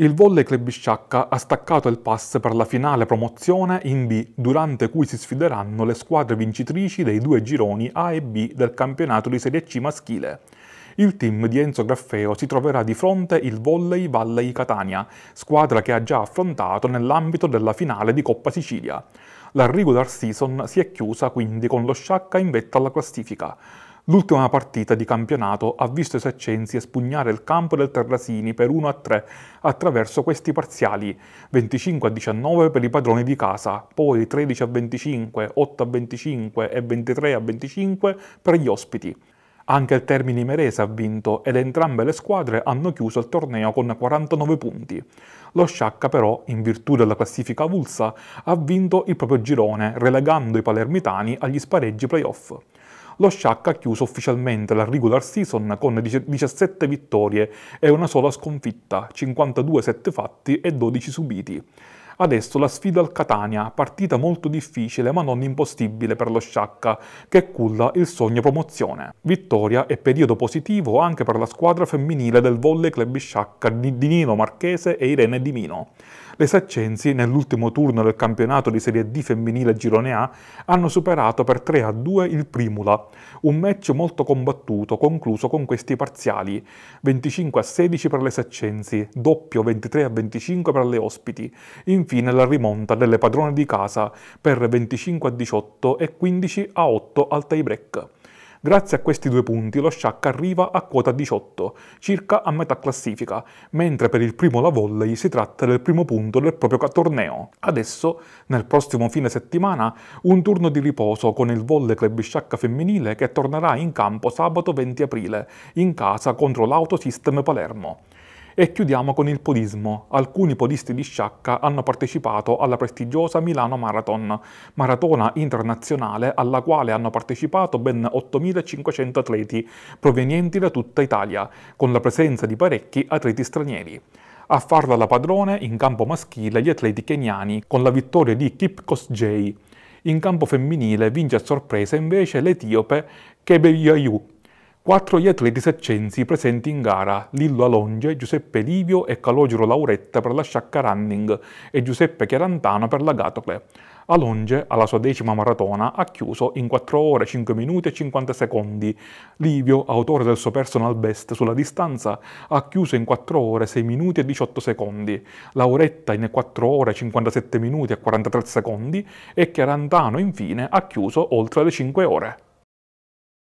Il volley club Sciacca ha staccato il pass per la finale promozione in B, durante cui si sfideranno le squadre vincitrici dei due gironi A e B del campionato di Serie C maschile. Il team di Enzo Graffeo si troverà di fronte il Volley Valley Catania, squadra che ha già affrontato nell'ambito della finale di Coppa Sicilia. La regular season si è chiusa quindi con lo Sciacca in vetta alla classifica. L'ultima partita di campionato ha visto i Saccensi espugnare il campo del Terrasini per 1-3 attraverso questi parziali 25-19 per i padroni di casa, poi 13-25, 8-25 e 23-25 per gli ospiti. Anche il Termini Merese ha vinto ed entrambe le squadre hanno chiuso il torneo con 49 punti. Lo Sciacca però, in virtù della classifica avulsa, ha vinto il proprio girone, relegando i palermitani agli spareggi playoff lo Sciacca ha chiuso ufficialmente la regular season con 17 vittorie e una sola sconfitta, 52 sette fatti e 12 subiti. Adesso la sfida al Catania, partita molto difficile ma non impossibile per lo Sciacca, che culla il sogno promozione. Vittoria e periodo positivo anche per la squadra femminile del Volley Club Sciacca di Nino Marchese e Irene Di Mino le Saccensi, nell'ultimo turno del campionato di Serie D femminile Girone A, hanno superato per 3 a 2 il Primula, un match molto combattuto, concluso con questi parziali: 25 a 16 per le Saccensi, doppio 23 a 25 per le ospiti. Infine la rimonta delle padrone di casa per 25 a 18 e 15 a 8 al tie break. Grazie a questi due punti lo Sciacca arriva a quota 18, circa a metà classifica, mentre per il primo la volley si tratta del primo punto del proprio torneo. Adesso, nel prossimo fine settimana, un turno di riposo con il Volley Club Sciacca femminile che tornerà in campo sabato 20 aprile, in casa contro l'Autosystem Palermo. E chiudiamo con il podismo. Alcuni podisti di sciacca hanno partecipato alla prestigiosa Milano Marathon, maratona internazionale alla quale hanno partecipato ben 8.500 atleti provenienti da tutta Italia, con la presenza di parecchi atleti stranieri. A farla la padrone in campo maschile gli atleti keniani, con la vittoria di Kipkos J. In campo femminile vince a sorpresa invece l'etiope Kebe Kebeyayu quattro gli atleti seccensi presenti in gara, Lillo Alonge, Giuseppe Livio e Calogero Lauretta per la sciacca running e Giuseppe Chiarantano per la gatocle. Alonge, alla sua decima maratona, ha chiuso in 4 ore 5 minuti e 50 secondi. Livio, autore del suo personal best sulla distanza, ha chiuso in 4 ore 6 minuti e 18 secondi. Lauretta in 4 ore 57 minuti e 43 secondi e Chiarantano infine ha chiuso oltre le 5 ore.